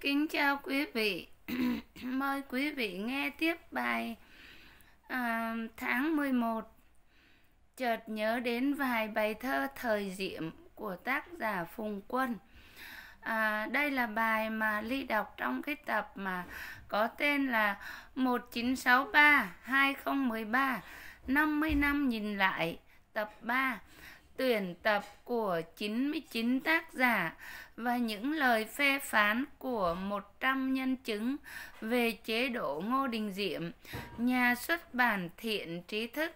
kính chào quý vị mời quý vị nghe tiếp bài à, tháng 11 chợt nhớ đến vài bài thơ thời diệm của tác giả Phùng Quân à, đây là bài mà Ly đọc trong cái tập mà có tên là 1963 2013 50 năm nhìn lại tập 3 tuyển tập của 99 tác giả và những lời phê phán của 100 nhân chứng về chế độ Ngô Đình Diệm, nhà xuất bản thiện trí thức.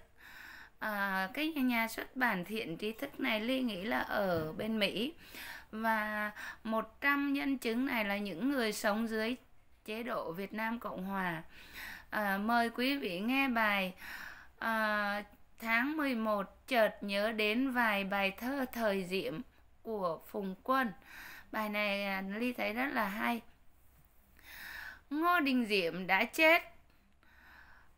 À, cái nhà xuất bản thiện trí thức này Ly nghĩ là ở bên Mỹ và 100 nhân chứng này là những người sống dưới chế độ Việt Nam Cộng Hòa. À, mời quý vị nghe bài à, tháng 11 chợt nhớ đến vài bài thơ thời diệm của Phùng Quân bài này à, ly thấy rất là hay ngô đình diệm đã chết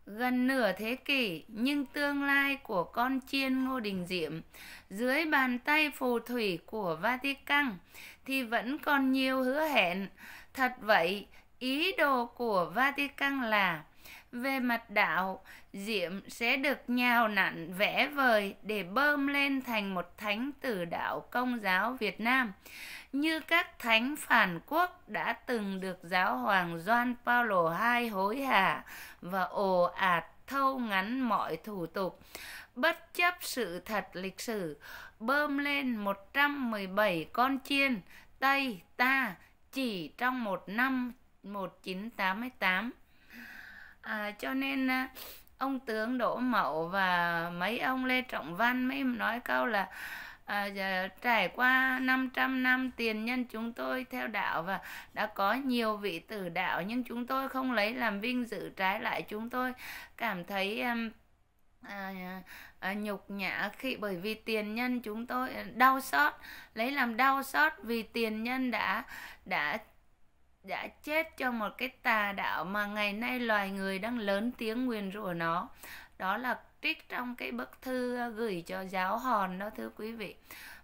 gần nửa thế kỷ nhưng tương lai của con chiên ngô đình diệm dưới bàn tay phù thủy của vatican thì vẫn còn nhiều hứa hẹn thật vậy ý đồ của vatican là về mặt đạo, Diệm sẽ được nhào nặn vẽ vời để bơm lên thành một thánh tử đạo công giáo Việt Nam, như các thánh phản quốc đã từng được giáo hoàng Gioan Paulo II hối hả và ồ ạt thâu ngắn mọi thủ tục, bất chấp sự thật lịch sử, bơm lên 117 con chiên Tây ta chỉ trong một năm 1988 à, cho nên à, ông tướng đỗ mậu và mấy ông lê trọng văn mới nói câu là à, giờ, trải qua 500 năm tiền nhân chúng tôi theo đạo và đã có nhiều vị tử đạo nhưng chúng tôi không lấy làm vinh dự trái lại chúng tôi cảm thấy um, à, à, nhục nhã khi bởi vì tiền nhân chúng tôi đau xót lấy làm đau xót vì tiền nhân đã đã đã chết cho một cái tà đạo mà ngày nay loài người đang lớn tiếng nguyền rủa nó đó là trích trong cái bức thư gửi cho giáo hòn đó thưa quý vị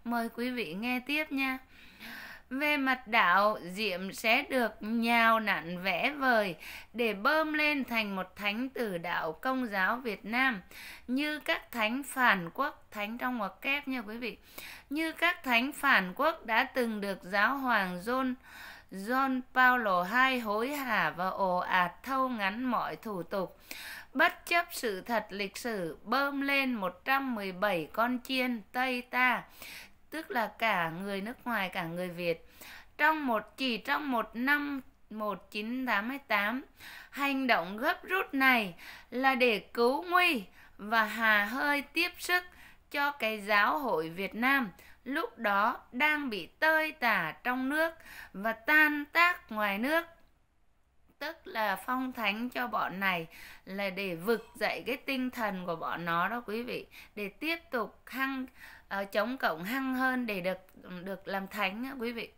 mời quý vị nghe tiếp nha về mặt đạo diệm sẽ được nhào nặn vẽ vời để bơm lên thành một thánh tử đạo công giáo việt nam như các thánh phản quốc thánh trong ngoặc kép nha quý vị như các thánh phản quốc đã từng được giáo hoàng john John Paul II hối hả và ồ ạt thâu ngắn mọi thủ tục. Bất chấp sự thật lịch sử, bơm lên 117 con chiên Tây ta, tức là cả người nước ngoài, cả người Việt. Trong một chỉ trong một năm 1988, hành động gấp rút này là để cứu nguy và hà hơi tiếp sức cho cái giáo hội Việt Nam lúc đó đang bị tơi tả trong nước và tan tác ngoài nước tức là phong thánh cho bọn này là để vực dậy cái tinh thần của bọn nó đó quý vị để tiếp tục hăng uh, chống cộng hăng hơn để được được làm thánh đó, quý vị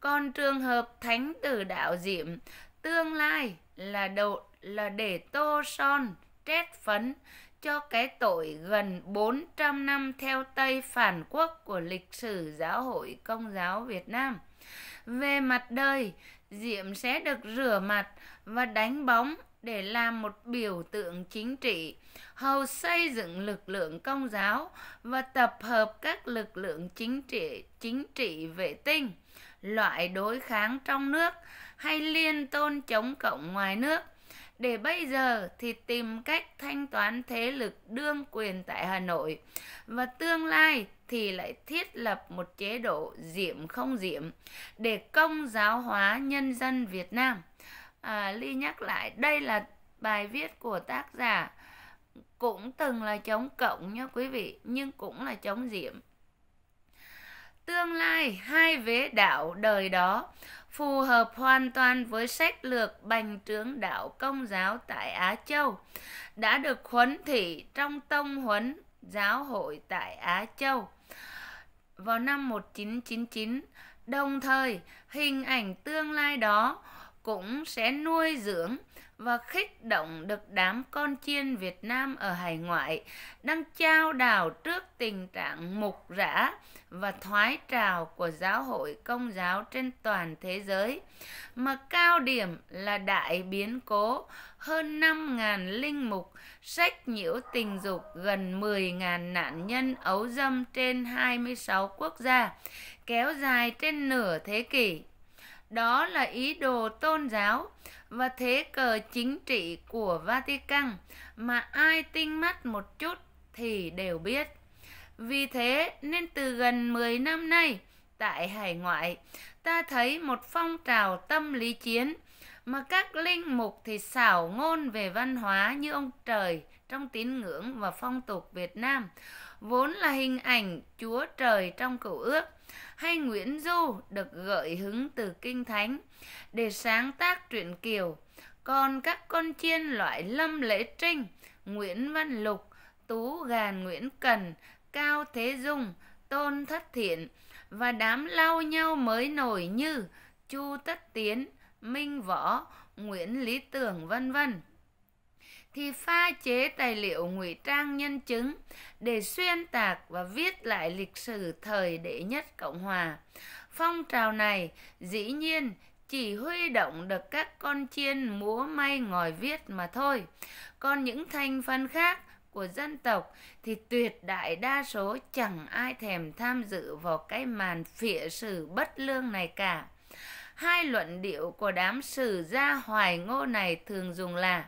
còn trường hợp thánh tử đạo diệm tương lai là độ là để tô son trét phấn cho cái tội gần 400 năm theo Tây phản quốc của lịch sử giáo hội công giáo Việt Nam. Về mặt đời, Diệm sẽ được rửa mặt và đánh bóng để làm một biểu tượng chính trị, hầu xây dựng lực lượng công giáo và tập hợp các lực lượng chính trị chính trị vệ tinh, loại đối kháng trong nước hay liên tôn chống cộng ngoài nước để bây giờ thì tìm cách thanh toán thế lực đương quyền tại Hà Nội và tương lai thì lại thiết lập một chế độ diệm không diệm để công giáo hóa nhân dân Việt Nam. À, Ly nhắc lại, đây là bài viết của tác giả cũng từng là chống cộng nhé quý vị, nhưng cũng là chống diệm. Tương lai hai vế đạo đời đó phù hợp hoàn toàn với sách lược bành trướng đạo công giáo tại Á Châu, đã được huấn thị trong tông huấn giáo hội tại Á Châu. Vào năm 1999, đồng thời hình ảnh tương lai đó cũng sẽ nuôi dưỡng và khích động được đám con chiên Việt Nam ở hải ngoại đang trao đảo trước tình trạng mục rã và thoái trào của giáo hội công giáo trên toàn thế giới mà cao điểm là đại biến cố hơn 5.000 linh mục sách nhiễu tình dục gần 10.000 nạn nhân ấu dâm trên 26 quốc gia kéo dài trên nửa thế kỷ đó là ý đồ tôn giáo và thế cờ chính trị của Vatican mà ai tinh mắt một chút thì đều biết. Vì thế nên từ gần 10 năm nay tại hải ngoại, ta thấy một phong trào tâm lý chiến mà các linh mục thì xảo ngôn về văn hóa như ông trời trong tín ngưỡng và phong tục Việt Nam, vốn là hình ảnh Chúa Trời trong Cựu Ước hay Nguyễn Du được gợi hứng từ Kinh Thánh để sáng tác truyện Kiều. Còn các con chiên loại Lâm Lễ Trinh, Nguyễn Văn Lục, Tú Gàn Nguyễn Cần, Cao Thế Dung, Tôn Thất Thiện và đám lau nhau mới nổi như Chu Tất Tiến, Minh Võ, Nguyễn Lý Tưởng vân vân thì pha chế tài liệu ngụy trang nhân chứng để xuyên tạc và viết lại lịch sử thời đệ nhất Cộng hòa. Phong trào này dĩ nhiên chỉ huy động được các con chiên múa may ngòi viết mà thôi. Còn những thành phần khác của dân tộc thì tuyệt đại đa số chẳng ai thèm tham dự vào cái màn phịa sử bất lương này cả. Hai luận điệu của đám sử gia hoài ngô này thường dùng là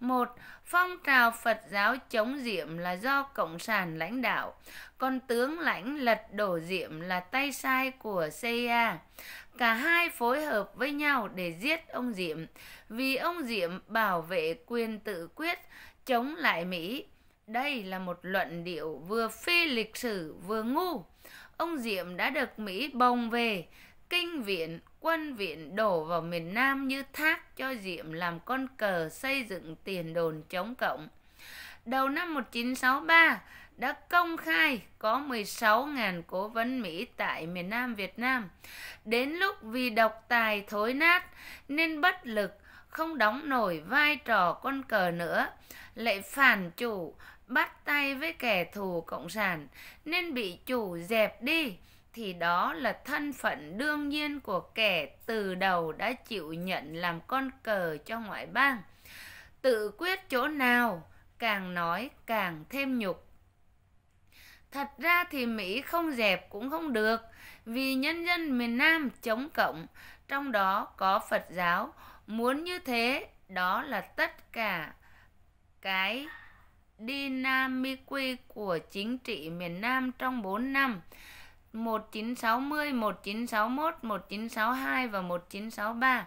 một phong trào phật giáo chống diệm là do cộng sản lãnh đạo còn tướng lãnh lật đổ diệm là tay sai của cia cả hai phối hợp với nhau để giết ông diệm vì ông diệm bảo vệ quyền tự quyết chống lại mỹ đây là một luận điệu vừa phi lịch sử vừa ngu ông diệm đã được mỹ bồng về kinh viện quân viện đổ vào miền Nam như thác cho Diệm làm con cờ xây dựng tiền đồn chống cộng. Đầu năm 1963 đã công khai có 16.000 cố vấn Mỹ tại miền Nam Việt Nam. Đến lúc vì độc tài thối nát nên bất lực không đóng nổi vai trò con cờ nữa, lại phản chủ bắt tay với kẻ thù cộng sản nên bị chủ dẹp đi thì đó là thân phận đương nhiên của kẻ từ đầu đã chịu nhận làm con cờ cho ngoại bang tự quyết chỗ nào càng nói càng thêm nhục thật ra thì mỹ không dẹp cũng không được vì nhân dân miền nam chống cộng trong đó có phật giáo muốn như thế đó là tất cả cái dynamic của chính trị miền Nam trong 4 năm 1960, 1961, 1962 và 1963.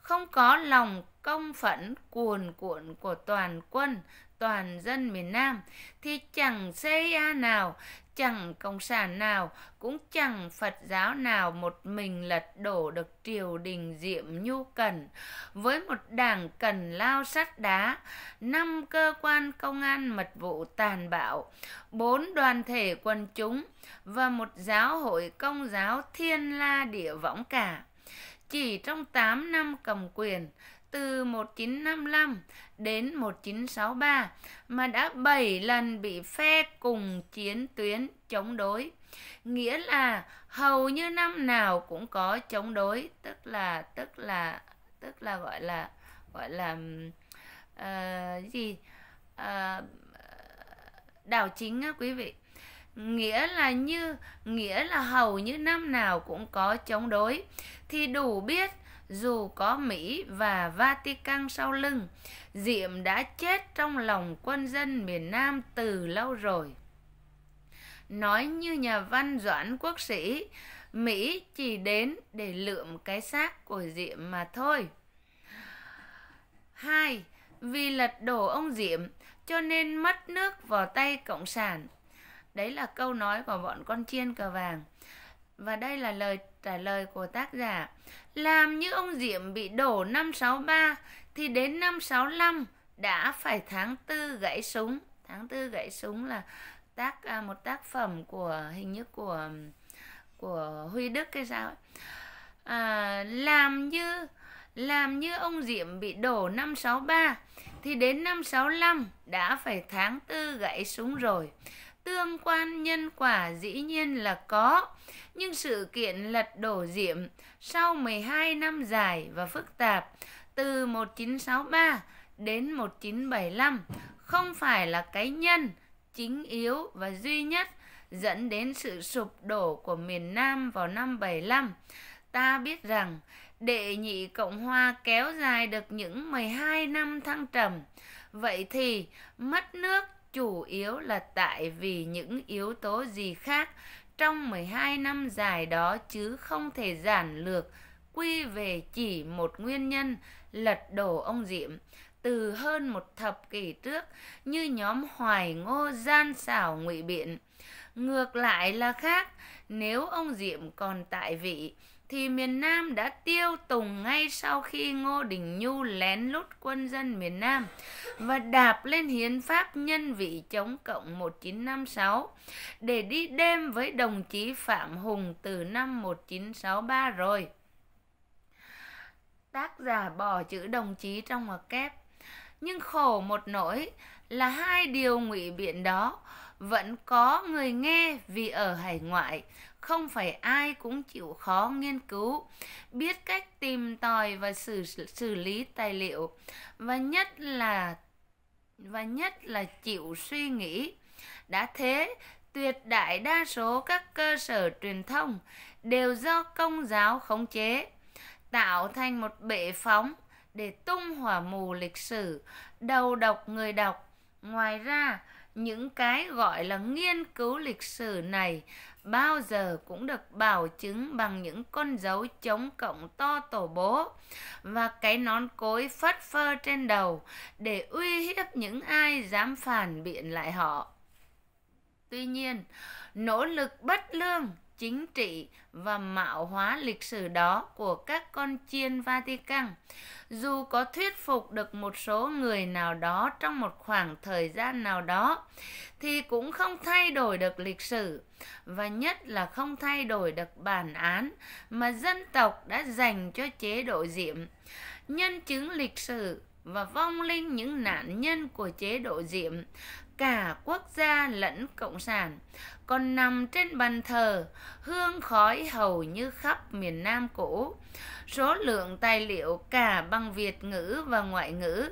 Không có lòng công phẫn cuồn cuộn của toàn quân, toàn dân miền Nam thì chẳng CIA nào Chẳng Cộng sản nào, cũng chẳng Phật giáo nào một mình lật đổ được triều đình Diệm Nhu Cần. Với một đảng cần lao sắt đá, năm cơ quan công an mật vụ tàn bạo, bốn đoàn thể quần chúng và một giáo hội công giáo thiên la địa võng cả. Chỉ trong 8 năm cầm quyền, từ 1955 đến 1963 mà đã 7 lần bị phe cùng chiến tuyến chống đối. Nghĩa là hầu như năm nào cũng có chống đối, tức là tức là tức là gọi là gọi là uh, gì uh, đảo chính á quý vị nghĩa là như nghĩa là hầu như năm nào cũng có chống đối thì đủ biết dù có Mỹ và Vatican sau lưng, Diệm đã chết trong lòng quân dân miền Nam từ lâu rồi. Nói như nhà văn Doãn Quốc Sĩ, Mỹ chỉ đến để lượm cái xác của Diệm mà thôi. 2. Vì lật đổ ông Diệm cho nên mất nước vào tay Cộng sản. Đấy là câu nói của bọn con chiên cờ vàng. Và đây là lời trả lời của tác giả. Làm như ông Diệm bị đổ năm sáu ba thì đến năm sáu năm đã phải tháng tư gãy súng. Tháng tư gãy súng là tác à, một tác phẩm của hình như của của Huy Đức hay sao ấy. À, làm như làm như ông Diệm bị đổ năm sáu ba thì đến năm sáu năm đã phải tháng tư gãy súng rồi tương quan nhân quả dĩ nhiên là có nhưng sự kiện lật đổ diệm sau 12 năm dài và phức tạp từ 1963 đến 1975 không phải là cái nhân chính yếu và duy nhất dẫn đến sự sụp đổ của miền Nam vào năm 75. Ta biết rằng đệ nhị Cộng Hòa kéo dài được những 12 năm thăng trầm. Vậy thì mất nước chủ yếu là tại vì những yếu tố gì khác trong 12 năm dài đó chứ không thể giản lược quy về chỉ một nguyên nhân lật đổ ông Diệm từ hơn một thập kỷ trước như nhóm hoài ngô gian xảo ngụy biện ngược lại là khác nếu ông diệm còn tại vị thì miền Nam đã tiêu tùng ngay sau khi Ngô Đình Nhu lén lút quân dân miền Nam và đạp lên hiến pháp nhân vị chống cộng 1956 để đi đêm với đồng chí Phạm Hùng từ năm 1963 rồi. Tác giả bỏ chữ đồng chí trong ngoặc kép. Nhưng khổ một nỗi là hai điều ngụy biện đó vẫn có người nghe vì ở hải ngoại không phải ai cũng chịu khó nghiên cứu biết cách tìm tòi và xử xử lý tài liệu và nhất là và nhất là chịu suy nghĩ đã thế tuyệt đại đa số các cơ sở truyền thông đều do công giáo khống chế tạo thành một bệ phóng để tung hỏa mù lịch sử đầu độc người đọc ngoài ra những cái gọi là nghiên cứu lịch sử này bao giờ cũng được bảo chứng bằng những con dấu chống cộng to tổ bố và cái nón cối phất phơ trên đầu để uy hiếp những ai dám phản biện lại họ tuy nhiên nỗ lực bất lương chính trị và mạo hóa lịch sử đó của các con chiên Vatican. Dù có thuyết phục được một số người nào đó trong một khoảng thời gian nào đó thì cũng không thay đổi được lịch sử và nhất là không thay đổi được bản án mà dân tộc đã dành cho chế độ diệm. Nhân chứng lịch sử và vong linh những nạn nhân của chế độ diệm cả quốc gia lẫn cộng sản còn nằm trên bàn thờ, hương khói hầu như khắp miền Nam cũ. Số lượng tài liệu cả bằng Việt ngữ và ngoại ngữ,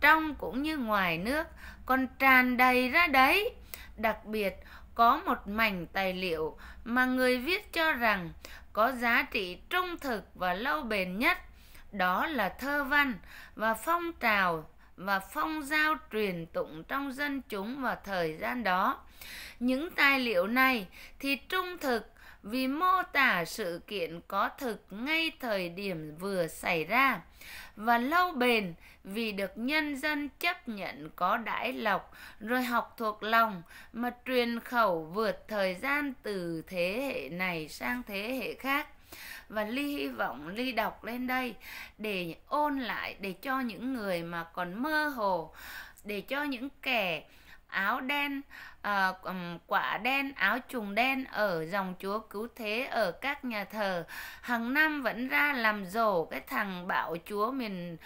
trong cũng như ngoài nước, còn tràn đầy ra đấy. Đặc biệt, có một mảnh tài liệu mà người viết cho rằng có giá trị trung thực và lâu bền nhất, đó là thơ văn và phong trào và phong giao truyền tụng trong dân chúng vào thời gian đó những tài liệu này thì trung thực vì mô tả sự kiện có thực ngay thời điểm vừa xảy ra và lâu bền vì được nhân dân chấp nhận có đãi lọc rồi học thuộc lòng mà truyền khẩu vượt thời gian từ thế hệ này sang thế hệ khác và ly hy vọng ly đọc lên đây để ôn lại để cho những người mà còn mơ hồ để cho những kẻ áo đen à, quả đen áo trùng đen ở dòng chúa cứu thế ở các nhà thờ hàng năm vẫn ra làm rổ cái thằng bảo chúa miền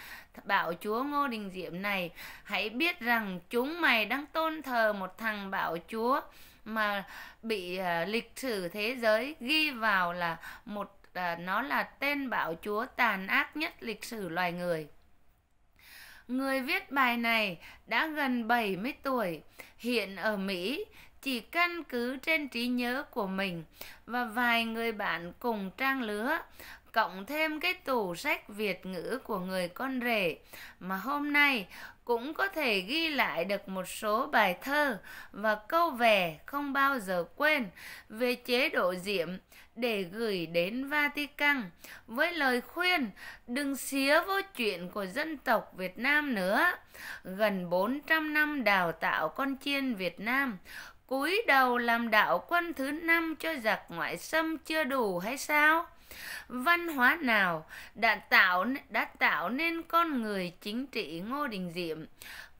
bảo chúa ngô đình diệm này hãy biết rằng chúng mày đang tôn thờ một thằng bảo chúa mà bị à, lịch sử thế giới ghi vào là một à, nó là tên bảo chúa tàn ác nhất lịch sử loài người Người viết bài này đã gần 70 tuổi, hiện ở Mỹ, chỉ căn cứ trên trí nhớ của mình và vài người bạn cùng trang lứa cộng thêm cái tủ sách Việt ngữ của người con rể mà hôm nay cũng có thể ghi lại được một số bài thơ và câu về không bao giờ quên về chế độ diệm để gửi đến Vatican với lời khuyên đừng xía vô chuyện của dân tộc Việt Nam nữa. Gần 400 năm đào tạo con chiên Việt Nam, cúi đầu làm đạo quân thứ năm cho giặc ngoại xâm chưa đủ hay sao? Văn hóa nào đã tạo đã tạo nên con người chính trị Ngô Đình Diệm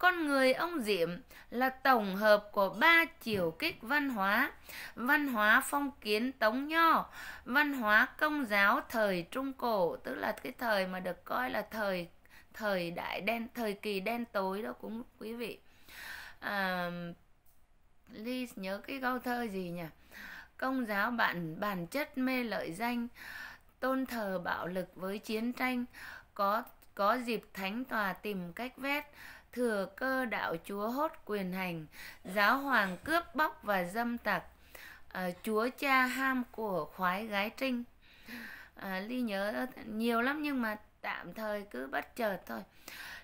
con người ông Diệm là tổng hợp của ba chiều kích văn hóa, văn hóa phong kiến tống nho, văn hóa công giáo thời Trung Cổ, tức là cái thời mà được coi là thời thời đại đen, thời kỳ đen tối đó cũng quý vị. À, Ly nhớ cái câu thơ gì nhỉ? Công giáo bản bản chất mê lợi danh, tôn thờ bạo lực với chiến tranh, có có dịp thánh tòa tìm cách vét thừa cơ đạo chúa hốt quyền hành giáo hoàng cướp bóc và dâm tặc à, chúa cha ham của khoái gái trinh à, ly nhớ nhiều lắm nhưng mà tạm thời cứ bất chợt thôi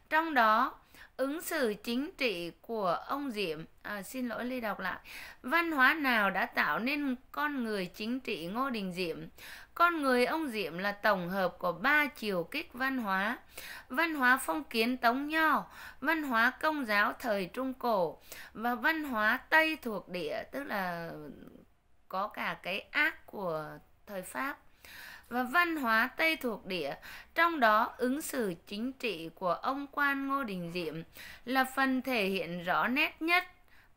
trong đó ứng xử chính trị của ông Diệm à, xin lỗi Ly đọc lại văn hóa nào đã tạo nên con người chính trị Ngô Đình Diệm con người ông Diệm là tổng hợp của ba chiều kích văn hóa văn hóa phong kiến tống nho văn hóa công giáo thời Trung Cổ và văn hóa Tây thuộc địa tức là có cả cái ác của thời Pháp và văn hóa Tây thuộc địa, trong đó ứng xử chính trị của ông quan Ngô Đình Diệm là phần thể hiện rõ nét nhất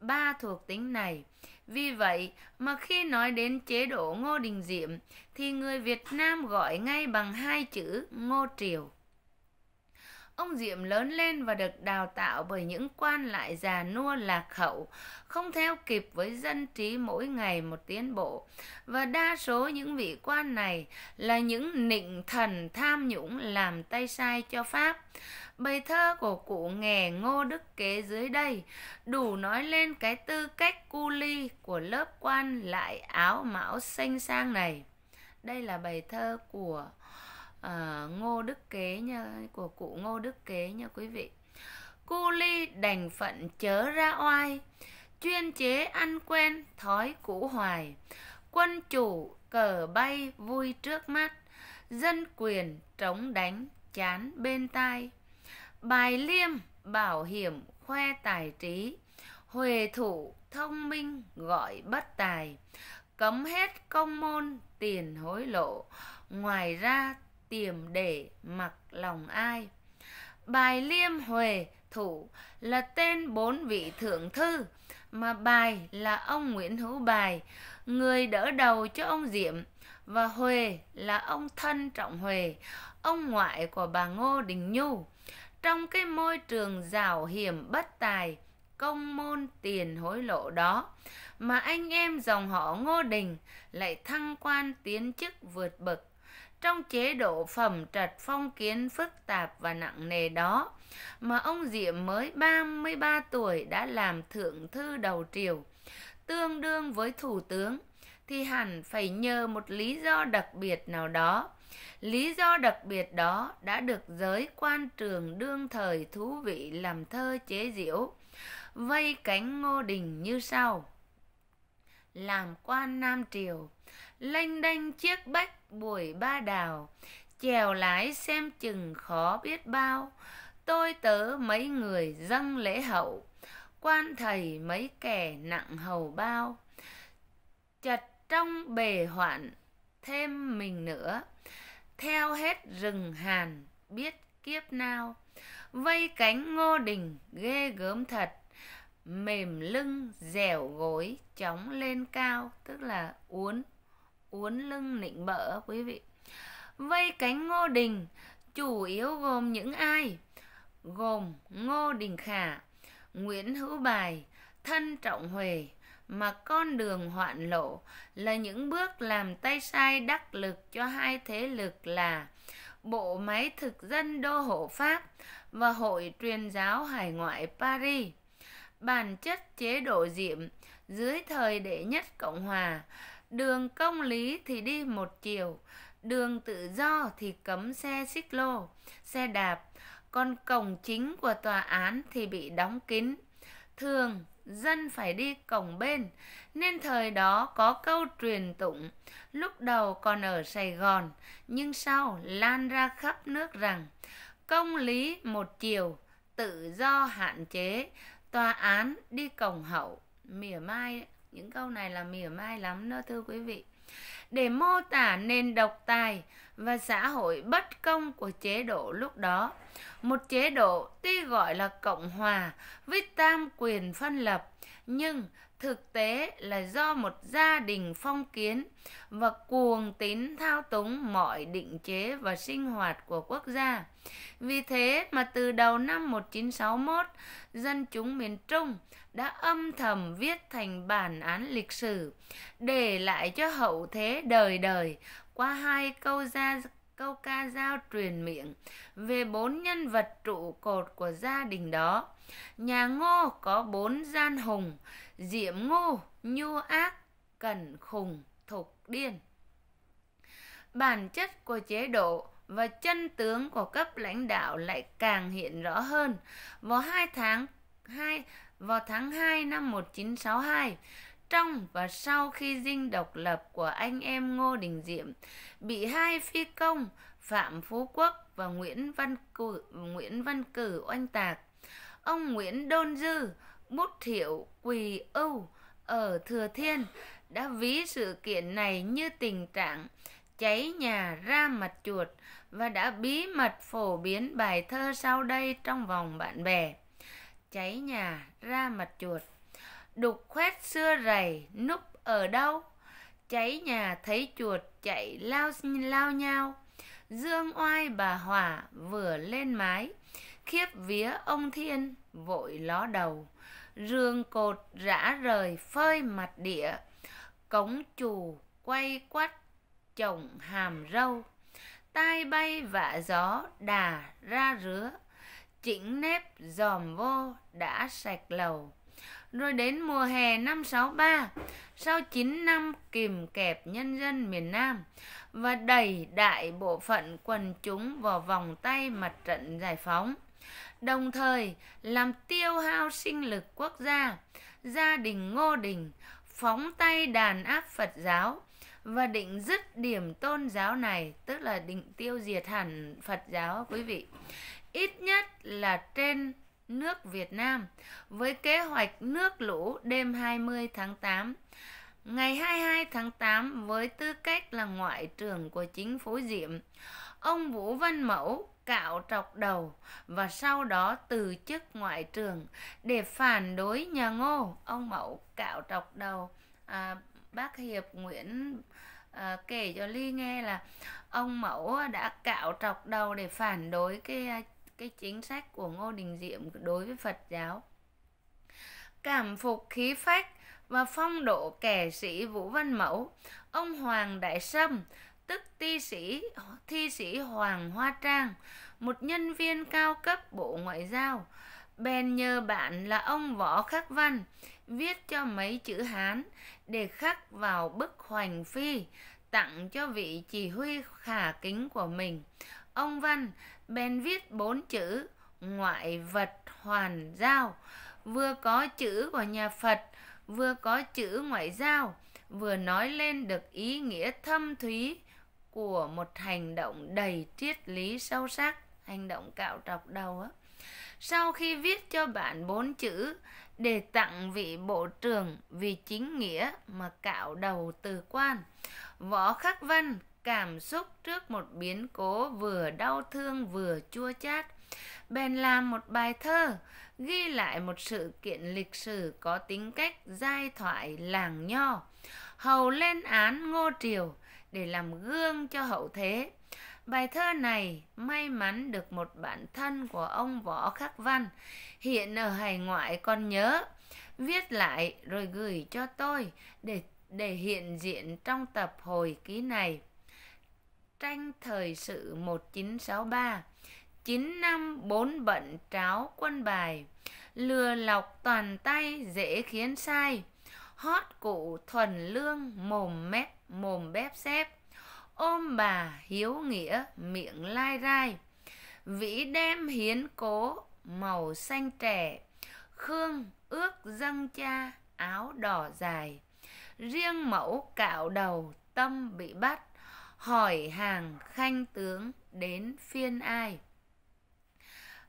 ba thuộc tính này. Vì vậy, mà khi nói đến chế độ Ngô Đình Diệm thì người Việt Nam gọi ngay bằng hai chữ Ngô Triều. Ông Diệm lớn lên và được đào tạo bởi những quan lại già nua lạc hậu, không theo kịp với dân trí mỗi ngày một tiến bộ. Và đa số những vị quan này là những nịnh thần tham nhũng làm tay sai cho Pháp. Bài thơ của cụ nghè Ngô Đức Kế dưới đây đủ nói lên cái tư cách cu ly của lớp quan lại áo mão xanh sang này. Đây là bài thơ của uh, Ngô Đức Kế nha của cụ Ngô Đức Kế nha quý vị cu ly đành phận chớ ra oai chuyên chế ăn quen thói cũ hoài quân chủ cờ bay vui trước mắt dân quyền trống đánh chán bên tai bài liêm bảo hiểm khoe tài trí huề thủ thông minh gọi bất tài cấm hết công môn tiền hối lộ ngoài ra tiềm để mặc lòng ai bài liêm huề thủ là tên bốn vị thượng thư mà bài là ông nguyễn hữu bài người đỡ đầu cho ông diệm và huề là ông thân trọng huề ông ngoại của bà ngô đình nhu trong cái môi trường rào hiểm bất tài công môn tiền hối lộ đó mà anh em dòng họ ngô đình lại thăng quan tiến chức vượt bậc trong chế độ phẩm trật phong kiến phức tạp và nặng nề đó mà ông Diệm mới 33 tuổi đã làm thượng thư đầu triều, tương đương với thủ tướng thì hẳn phải nhờ một lý do đặc biệt nào đó. Lý do đặc biệt đó đã được giới quan trường đương thời thú vị làm thơ chế diễu, vây cánh ngô đình như sau. Làm quan Nam Triều, lanh đanh chiếc bách bụi ba đào chèo lái xem chừng khó biết bao tôi tớ mấy người dâng lễ hậu quan thầy mấy kẻ nặng hầu bao chật trong bề hoạn thêm mình nữa theo hết rừng hàn biết kiếp nào vây cánh ngô đình ghê gớm thật mềm lưng dẻo gối chóng lên cao tức là uốn uốn lưng nịnh bợ quý vị vây cánh ngô đình chủ yếu gồm những ai gồm ngô đình khả nguyễn hữu bài thân trọng huề mà con đường hoạn lộ là những bước làm tay sai đắc lực cho hai thế lực là bộ máy thực dân đô hộ Pháp và hội truyền giáo hải ngoại Paris. Bản chất chế độ diệm dưới thời đệ nhất Cộng hòa Đường công lý thì đi một chiều, đường tự do thì cấm xe xích lô, xe đạp, còn cổng chính của tòa án thì bị đóng kín. Thường dân phải đi cổng bên, nên thời đó có câu truyền tụng, lúc đầu còn ở Sài Gòn, nhưng sau lan ra khắp nước rằng công lý một chiều, tự do hạn chế, tòa án đi cổng hậu, mỉa mai ấy những câu này là mỉa mai lắm đó thưa quý vị để mô tả nền độc tài và xã hội bất công của chế độ lúc đó một chế độ tuy gọi là cộng hòa với tam quyền phân lập nhưng thực tế là do một gia đình phong kiến và cuồng tín thao túng mọi định chế và sinh hoạt của quốc gia. Vì thế mà từ đầu năm 1961, dân chúng miền Trung đã âm thầm viết thành bản án lịch sử để lại cho hậu thế đời đời qua hai câu gia câu ca dao truyền miệng về bốn nhân vật trụ cột của gia đình đó. Nhà Ngô có bốn gian hùng, Diệm Ngô, Nhu Ác, Cẩn Khùng, Thục Điên. Bản chất của chế độ và chân tướng của cấp lãnh đạo lại càng hiện rõ hơn. Vào hai tháng hai vào tháng 2 năm 1962, trong và sau khi dinh độc lập của anh em Ngô Đình Diệm bị hai phi công Phạm Phú Quốc và Nguyễn Văn Cử, Nguyễn Văn Cử oanh tạc. Ông Nguyễn Đôn Dư, bút thiệu Quỳ Âu ở Thừa Thiên đã ví sự kiện này như tình trạng cháy nhà ra mặt chuột và đã bí mật phổ biến bài thơ sau đây trong vòng bạn bè. Cháy nhà ra mặt chuột đục khoét xưa rầy núp ở đâu cháy nhà thấy chuột chạy lao lao nhau dương oai bà hỏa vừa lên mái khiếp vía ông thiên vội ló đầu rương cột rã rời phơi mặt địa cống chù quay quắt chồng hàm râu tai bay vạ gió đà ra rứa chỉnh nếp dòm vô đã sạch lầu rồi đến mùa hè năm 63, sau 9 năm kìm kẹp nhân dân miền Nam và đẩy đại bộ phận quần chúng vào vòng tay mặt trận giải phóng, đồng thời làm tiêu hao sinh lực quốc gia, gia đình Ngô Đình phóng tay đàn áp Phật giáo và định dứt điểm tôn giáo này, tức là định tiêu diệt hẳn Phật giáo quý vị. Ít nhất là trên nước Việt Nam với kế hoạch nước lũ đêm 20 tháng 8. Ngày 22 tháng 8 với tư cách là ngoại trưởng của chính phủ Diệm, ông Vũ Văn Mẫu cạo trọc đầu và sau đó từ chức ngoại trưởng để phản đối nhà Ngô. Ông Mẫu cạo trọc đầu. À, bác Hiệp Nguyễn à, kể cho Ly nghe là ông Mẫu đã cạo trọc đầu để phản đối cái à, cái chính sách của Ngô Đình Diệm đối với Phật giáo. Cảm phục khí phách và phong độ kẻ sĩ Vũ Văn Mẫu, ông Hoàng Đại Sâm, tức ti sĩ, thi sĩ Hoàng Hoa Trang, một nhân viên cao cấp Bộ Ngoại giao, bèn nhờ bạn là ông Võ Khắc Văn viết cho mấy chữ Hán để khắc vào bức hoành phi tặng cho vị chỉ huy khả kính của mình. Ông Văn bên viết bốn chữ ngoại vật hoàn giao vừa có chữ của nhà phật vừa có chữ ngoại giao vừa nói lên được ý nghĩa thâm thúy của một hành động đầy triết lý sâu sắc hành động cạo trọc đầu á sau khi viết cho bạn bốn chữ để tặng vị bộ trưởng vì chính nghĩa mà cạo đầu từ quan võ khắc vân cảm xúc trước một biến cố vừa đau thương vừa chua chát bèn làm một bài thơ ghi lại một sự kiện lịch sử có tính cách giai thoại làng nho hầu lên án ngô triều để làm gương cho hậu thế bài thơ này may mắn được một bạn thân của ông võ khắc văn hiện ở hải ngoại còn nhớ viết lại rồi gửi cho tôi để để hiện diện trong tập hồi ký này tranh thời sự 1963 9 năm bốn bận tráo quân bài Lừa lọc toàn tay dễ khiến sai Hót cụ thuần lương mồm mép mồm bép xếp Ôm bà hiếu nghĩa miệng lai rai Vĩ đem hiến cố màu xanh trẻ Khương ước dâng cha áo đỏ dài Riêng mẫu cạo đầu tâm bị bắt hỏi hàng khanh tướng đến phiên ai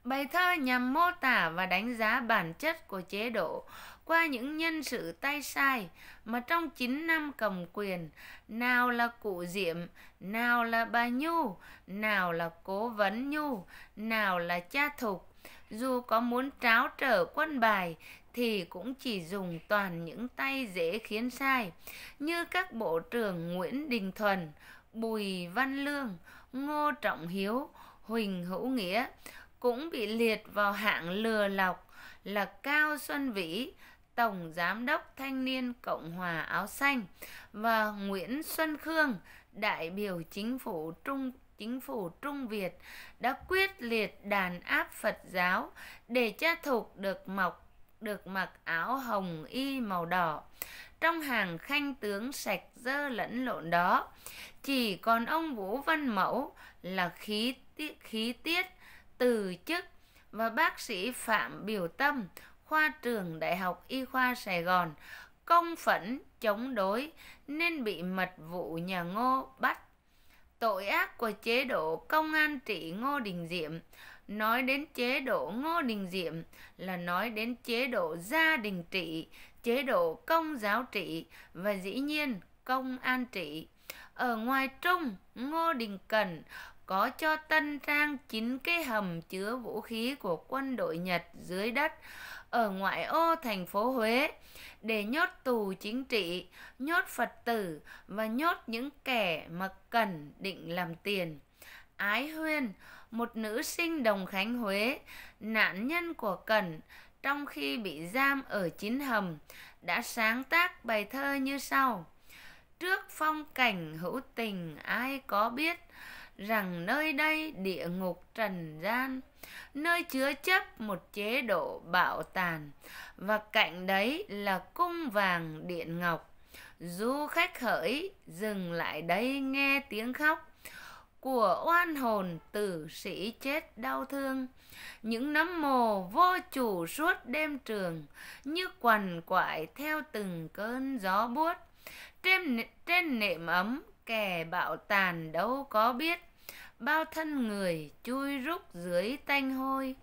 Bài thơ nhằm mô tả và đánh giá bản chất của chế độ qua những nhân sự tay sai mà trong 9 năm cầm quyền, nào là cụ Diệm, nào là bà Nhu, nào là cố vấn Nhu, nào là cha thục. Dù có muốn tráo trở quân bài thì cũng chỉ dùng toàn những tay dễ khiến sai, như các bộ trưởng Nguyễn Đình Thuần, Bùi Văn Lương, Ngô Trọng Hiếu, Huỳnh Hữu Nghĩa cũng bị liệt vào hạng lừa lọc là Cao Xuân Vĩ, Tổng Giám đốc Thanh niên Cộng hòa Áo Xanh và Nguyễn Xuân Khương, đại biểu chính phủ Trung chính phủ Trung Việt đã quyết liệt đàn áp Phật giáo để cha thục được mọc được mặc áo hồng y màu đỏ trong hàng khanh tướng sạch dơ lẫn lộn đó chỉ còn ông vũ văn mẫu là khí tiết khí tiết từ chức và bác sĩ phạm biểu tâm khoa trường đại học y khoa sài gòn công phẫn chống đối nên bị mật vụ nhà ngô bắt tội ác của chế độ công an trị ngô đình diệm nói đến chế độ ngô đình diệm là nói đến chế độ gia đình trị chế độ công giáo trị và dĩ nhiên công an trị. Ở ngoài trung, Ngô Đình cần có cho tân trang chín cái hầm chứa vũ khí của quân đội Nhật dưới đất ở ngoại ô thành phố Huế để nhốt tù chính trị, nhốt Phật tử và nhốt những kẻ mà cần định làm tiền. Ái Huyên, một nữ sinh đồng Khánh Huế, nạn nhân của cần trong khi bị giam ở chín hầm đã sáng tác bài thơ như sau trước phong cảnh hữu tình ai có biết rằng nơi đây địa ngục trần gian nơi chứa chấp một chế độ bạo tàn và cạnh đấy là cung vàng điện ngọc du khách hỡi dừng lại đây nghe tiếng khóc của oan hồn tử sĩ chết đau thương những nấm mồ vô chủ suốt đêm trường như quằn quại theo từng cơn gió buốt trên trên nệm ấm kẻ bạo tàn đâu có biết bao thân người chui rúc dưới tanh hôi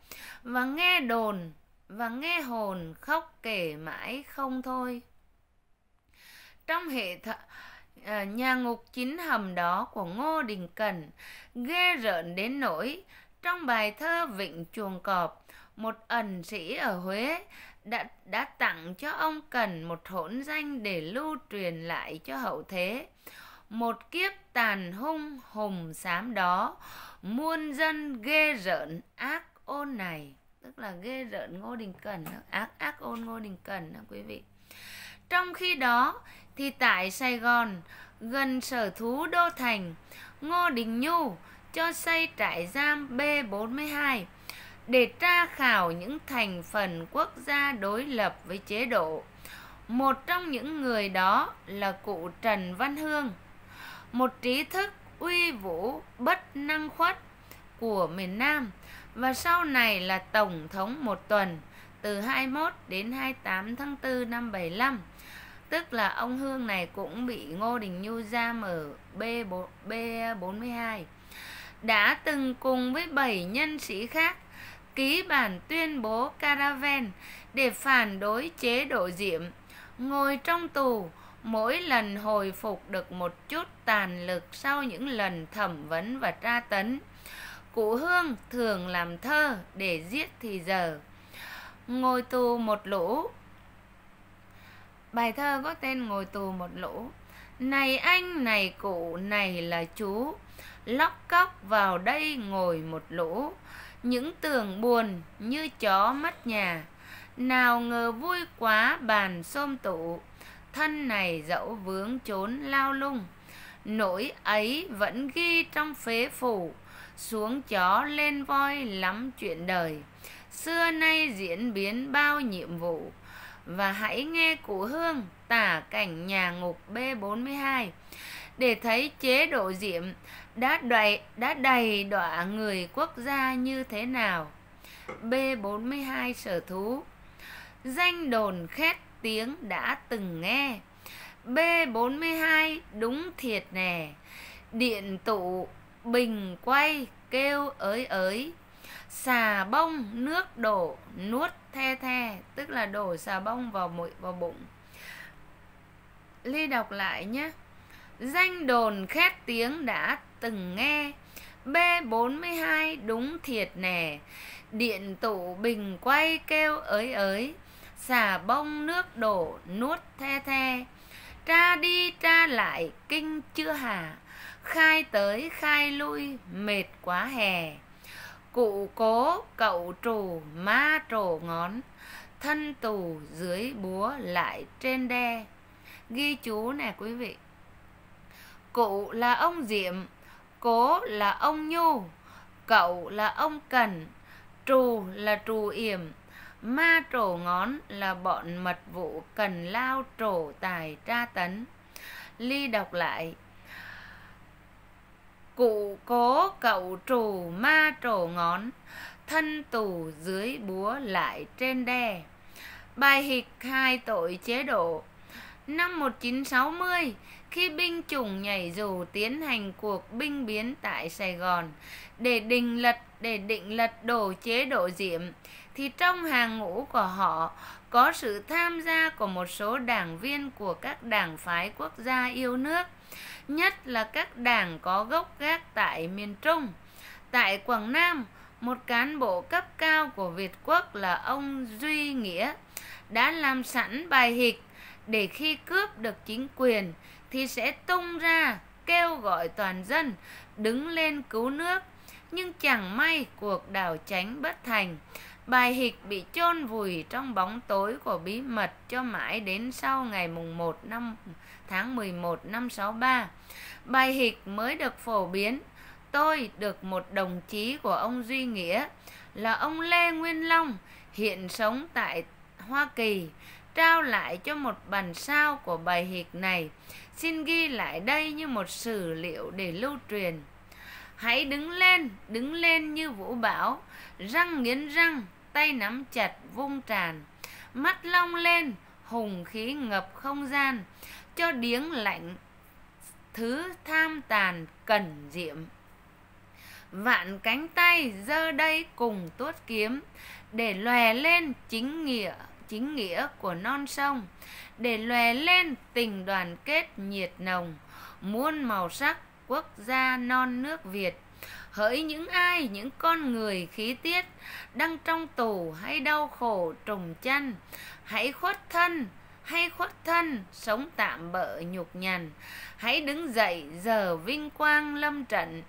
và nghe đồn và nghe hồn khóc kể mãi không thôi trong hệ th- à, nhà ngục chính hầm đó của Ngô Đình Cần ghê rợn đến nỗi trong bài thơ Vịnh Chuồng Cọp một ẩn sĩ ở Huế đã, đã tặng cho ông Cần một hỗn danh để lưu truyền lại cho hậu thế. Một kiếp tàn hung hùng xám đó, muôn dân ghê rợn ác ôn này. Tức là ghê rợn Ngô Đình Cần, ác ác ôn Ngô Đình Cần đó quý vị. Trong khi đó, thì tại Sài Gòn, gần sở thú Đô Thành, Ngô Đình Nhu cho xây trại giam B42 để tra khảo những thành phần quốc gia đối lập với chế độ. Một trong những người đó là cụ Trần Văn Hương, một trí thức uy vũ bất năng khuất của miền Nam và sau này là Tổng thống một tuần từ 21 đến 28 tháng 4 năm 75 tức là ông Hương này cũng bị Ngô Đình Nhu giam ở B4, B42 đã từng cùng với 7 nhân sĩ khác ký bản tuyên bố Caravan để phản đối chế độ diệm ngồi trong tù mỗi lần hồi phục được một chút tàn lực sau những lần thẩm vấn và tra tấn cụ hương thường làm thơ để giết thì giờ ngồi tù một lũ Bài thơ có tên Ngồi tù một lũ Này anh, này cụ, này là chú Lóc cóc vào đây ngồi một lũ Những tường buồn như chó mất nhà Nào ngờ vui quá bàn xôm tụ Thân này dẫu vướng trốn lao lung Nỗi ấy vẫn ghi trong phế phủ Xuống chó lên voi lắm chuyện đời Xưa nay diễn biến bao nhiệm vụ và hãy nghe cụ Hương tả cảnh nhà ngục B42 để thấy chế độ diệm đã đầy đã đầy đọa người quốc gia như thế nào. B42 sở thú. Danh đồn khét tiếng đã từng nghe. B42 đúng thiệt nè. Điện tụ bình quay kêu ới ới xà bông nước đổ nuốt the the tức là đổ xà bông vào mũi vào bụng ly đọc lại nhé danh đồn khét tiếng đã từng nghe B42 đúng thiệt nè Điện tụ bình quay kêu ới ới Xà bông nước đổ nuốt the the Tra đi tra lại kinh chưa hà Khai tới khai lui mệt quá hè cụ cố cậu trù ma trổ ngón thân tù dưới búa lại trên đe ghi chú nè quý vị cụ là ông diệm cố là ông nhu cậu là ông cần trù là trù yểm ma trổ ngón là bọn mật vụ cần lao trổ tài tra tấn ly đọc lại cụ cố cậu trù ma trổ ngón thân tù dưới búa lại trên đe bài hịch hai tội chế độ năm 1960 khi binh chủng nhảy dù tiến hành cuộc binh biến tại Sài Gòn để đình lật để định lật đổ chế độ diệm thì trong hàng ngũ của họ có sự tham gia của một số đảng viên của các đảng phái quốc gia yêu nước nhất là các đảng có gốc gác tại miền Trung. Tại Quảng Nam, một cán bộ cấp cao của Việt Quốc là ông Duy Nghĩa đã làm sẵn bài hịch để khi cướp được chính quyền thì sẽ tung ra kêu gọi toàn dân đứng lên cứu nước nhưng chẳng may cuộc đảo tránh bất thành bài hịch bị chôn vùi trong bóng tối của bí mật cho mãi đến sau ngày mùng 1 năm tháng 11 năm 63. Bài hịch mới được phổ biến. Tôi được một đồng chí của ông Duy Nghĩa là ông Lê Nguyên Long hiện sống tại Hoa Kỳ trao lại cho một bản sao của bài hịch này xin ghi lại đây như một sử liệu để lưu truyền hãy đứng lên đứng lên như vũ bão răng nghiến răng tay nắm chặt vung tràn mắt long lên hùng khí ngập không gian cho điếng lạnh thứ tham tàn cẩn diệm vạn cánh tay giơ đây cùng tuốt kiếm để lòe lên chính nghĩa chính nghĩa của non sông để lòe lên tình đoàn kết nhiệt nồng muôn màu sắc quốc gia non nước việt hỡi những ai những con người khí tiết đang trong tù hay đau khổ trùng chăn hãy khuất thân hay khuất thân sống tạm bợ nhục nhằn hãy đứng dậy giờ vinh quang lâm trận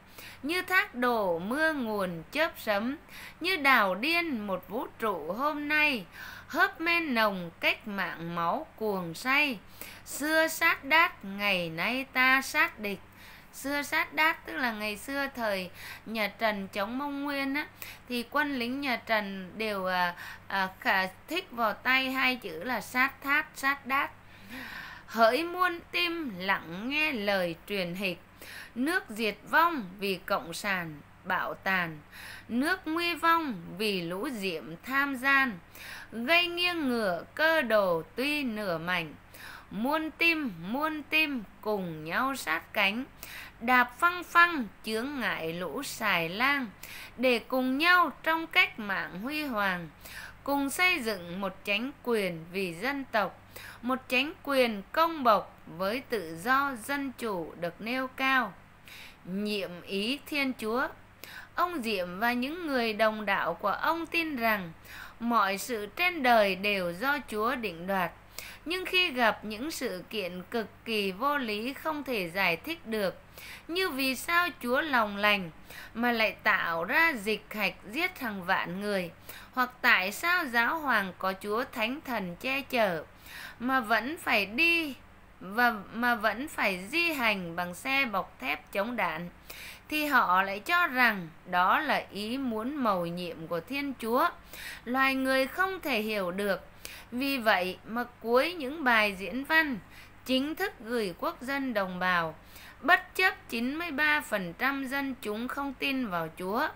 như thác đổ mưa nguồn chớp sấm như đào điên một vũ trụ hôm nay hớp men nồng cách mạng máu cuồng say xưa sát đát ngày nay ta sát địch xưa sát đát tức là ngày xưa thời nhà Trần chống Mông Nguyên á thì quân lính nhà Trần đều à, à, khả thích vào tay hai chữ là sát thát sát đát hỡi muôn tim lặng nghe lời truyền hịch nước diệt vong vì cộng sản bạo tàn nước nguy vong vì lũ diệm tham gian gây nghiêng ngửa cơ đồ tuy nửa mảnh muôn tim muôn tim cùng nhau sát cánh đạp phăng phăng chướng ngại lũ xài lang để cùng nhau trong cách mạng huy hoàng cùng xây dựng một chánh quyền vì dân tộc một chánh quyền công bộc với tự do dân chủ được nêu cao nhiệm ý thiên chúa ông diệm và những người đồng đạo của ông tin rằng mọi sự trên đời đều do chúa định đoạt nhưng khi gặp những sự kiện cực kỳ vô lý không thể giải thích được như vì sao chúa lòng lành mà lại tạo ra dịch hạch giết hàng vạn người hoặc tại sao giáo hoàng có chúa thánh thần che chở mà vẫn phải đi và mà vẫn phải di hành bằng xe bọc thép chống đạn thì họ lại cho rằng đó là ý muốn mầu nhiệm của Thiên Chúa. Loài người không thể hiểu được. Vì vậy mà cuối những bài diễn văn chính thức gửi quốc dân đồng bào, bất chấp 93% dân chúng không tin vào Chúa,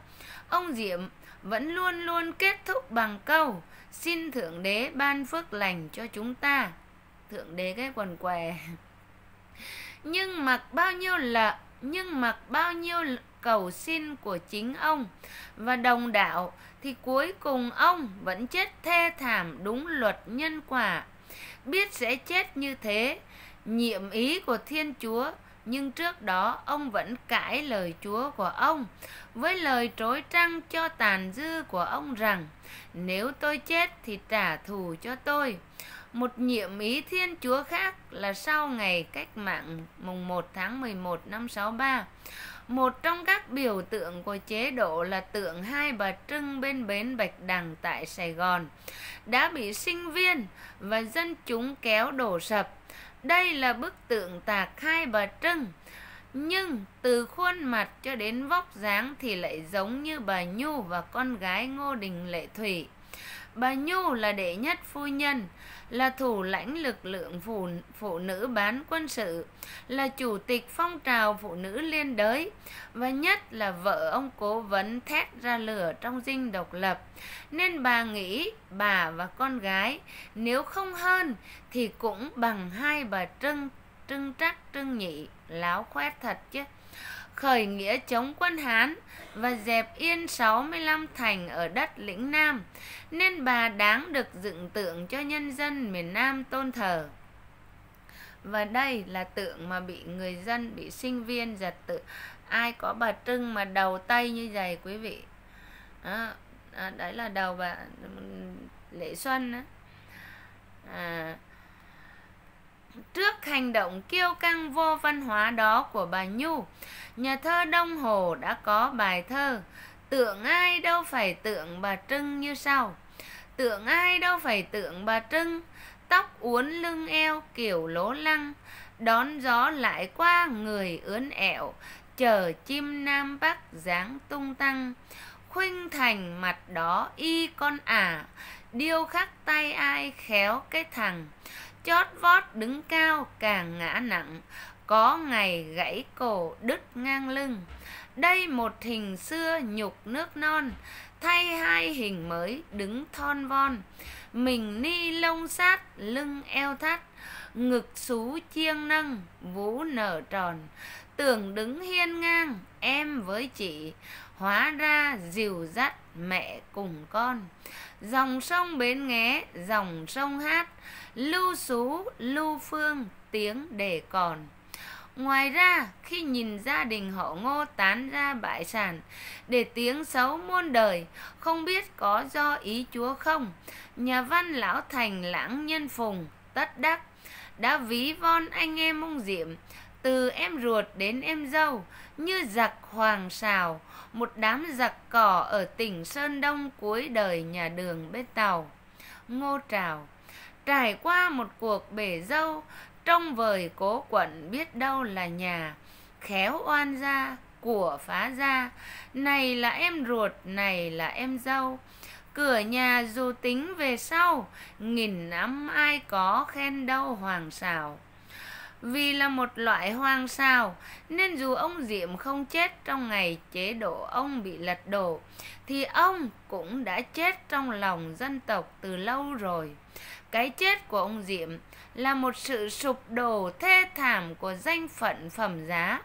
ông Diệm vẫn luôn luôn kết thúc bằng câu xin Thượng Đế ban phước lành cho chúng ta. Thượng Đế cái quần què. Nhưng mặc bao nhiêu là nhưng mặc bao nhiêu cầu xin của chính ông và đồng đạo thì cuối cùng ông vẫn chết thê thảm đúng luật nhân quả biết sẽ chết như thế nhiệm ý của thiên chúa nhưng trước đó ông vẫn cãi lời chúa của ông với lời trối trăng cho tàn dư của ông rằng nếu tôi chết thì trả thù cho tôi một nhiệm ý Thiên Chúa khác là sau ngày cách mạng mùng 1 tháng 11 năm 63. Một trong các biểu tượng của chế độ là tượng hai bà Trưng bên bến Bạch Đằng tại Sài Gòn đã bị sinh viên và dân chúng kéo đổ sập. Đây là bức tượng tạc hai bà Trưng nhưng từ khuôn mặt cho đến vóc dáng thì lại giống như bà Nhu và con gái Ngô Đình Lệ Thủy. Bà Nhu là đệ nhất phu nhân, là thủ lãnh lực lượng phụ, phụ nữ bán quân sự, là chủ tịch phong trào phụ nữ liên đới và nhất là vợ ông cố vấn thét ra lửa trong dinh độc lập. Nên bà nghĩ bà và con gái nếu không hơn thì cũng bằng hai bà Trưng, Trưng Trắc, Trưng Nhị, láo khoét thật chứ khởi nghĩa chống quân Hán và dẹp yên 65 thành ở đất lĩnh Nam, nên bà đáng được dựng tượng cho nhân dân miền Nam tôn thờ. Và đây là tượng mà bị người dân, bị sinh viên giật tự ai có bà trưng mà đầu tay như vậy quý vị. À, à, đấy là đầu bà ừ, lễ xuân đó. À, Trước hành động kiêu căng vô văn hóa đó của bà Nhu, nhà thơ Đông Hồ đã có bài thơ Tượng ai đâu phải tượng bà Trưng như sau Tượng ai đâu phải tượng bà Trưng Tóc uốn lưng eo kiểu lố lăng Đón gió lại qua người ướn ẹo Chờ chim Nam Bắc dáng tung tăng Khuynh thành mặt đó y con ả Điêu khắc tay ai khéo cái thằng chót vót đứng cao càng ngã nặng có ngày gãy cổ đứt ngang lưng đây một hình xưa nhục nước non thay hai hình mới đứng thon von mình ni lông sát lưng eo thắt ngực xú chiêng nâng vú nở tròn tưởng đứng hiên ngang em với chị hóa ra dìu dắt mẹ cùng con dòng sông bến nghé dòng sông hát lưu xú, lưu phương, tiếng để còn. Ngoài ra, khi nhìn gia đình họ ngô tán ra bại sản, để tiếng xấu muôn đời, không biết có do ý chúa không, nhà văn lão thành lãng nhân phùng, tất đắc, đã ví von anh em ông Diệm, từ em ruột đến em dâu, như giặc hoàng xào, một đám giặc cỏ ở tỉnh Sơn Đông cuối đời nhà đường bên tàu. Ngô Trào trải qua một cuộc bể dâu trong vời cố quận biết đâu là nhà khéo oan gia của phá gia này là em ruột này là em dâu cửa nhà dù tính về sau nghìn năm ai có khen đâu hoàng xào vì là một loại hoang sao nên dù ông diệm không chết trong ngày chế độ ông bị lật đổ thì ông cũng đã chết trong lòng dân tộc từ lâu rồi cái chết của ông Diệm là một sự sụp đổ thê thảm của danh phận phẩm giá,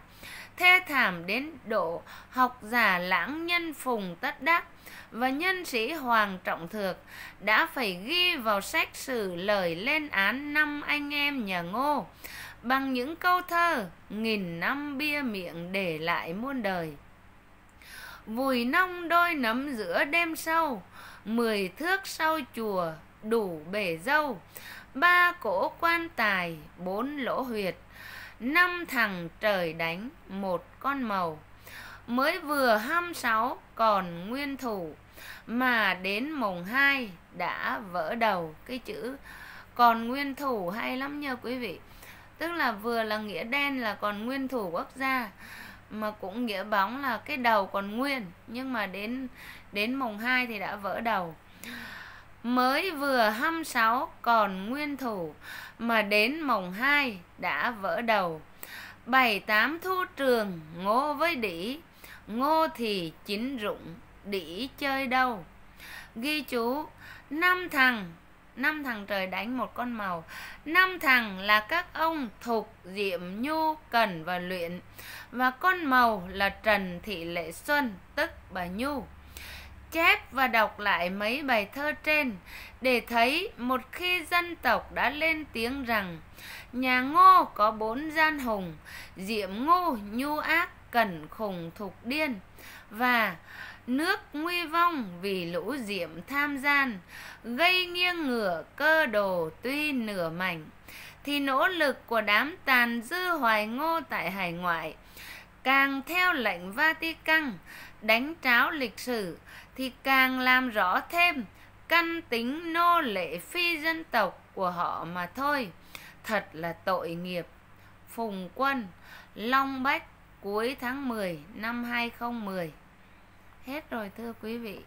thê thảm đến độ học giả lãng nhân Phùng Tất Đắc và nhân sĩ Hoàng Trọng Thược đã phải ghi vào sách sử lời lên án năm anh em nhà Ngô bằng những câu thơ nghìn năm bia miệng để lại muôn đời. Vùi nong đôi nấm giữa đêm sâu, mười thước sau chùa đủ bể dâu ba cỗ quan tài bốn lỗ huyệt năm thằng trời đánh một con màu mới vừa hăm sáu còn nguyên thủ mà đến mùng hai đã vỡ đầu cái chữ còn nguyên thủ hay lắm nha quý vị tức là vừa là nghĩa đen là còn nguyên thủ quốc gia mà cũng nghĩa bóng là cái đầu còn nguyên nhưng mà đến đến mùng hai thì đã vỡ đầu mới vừa hăm sáu còn nguyên thủ mà đến mồng hai đã vỡ đầu bảy tám thu trường ngô với đĩ ngô thì chín rụng đĩ chơi đâu ghi chú năm thằng năm thằng trời đánh một con màu năm thằng là các ông thục diệm nhu cần và luyện và con màu là trần thị lệ xuân tức bà nhu chép và đọc lại mấy bài thơ trên để thấy một khi dân tộc đã lên tiếng rằng nhà ngô có bốn gian hùng diệm ngô nhu ác cẩn khùng thục điên và nước nguy vong vì lũ diệm tham gian gây nghiêng ngửa cơ đồ tuy nửa mảnh thì nỗ lực của đám tàn dư hoài ngô tại hải ngoại càng theo lệnh Vatican đánh tráo lịch sử thì càng làm rõ thêm căn tính nô lệ phi dân tộc của họ mà thôi thật là tội nghiệp Phùng Quân Long Bách cuối tháng 10 năm 2010 Hết rồi thưa quý vị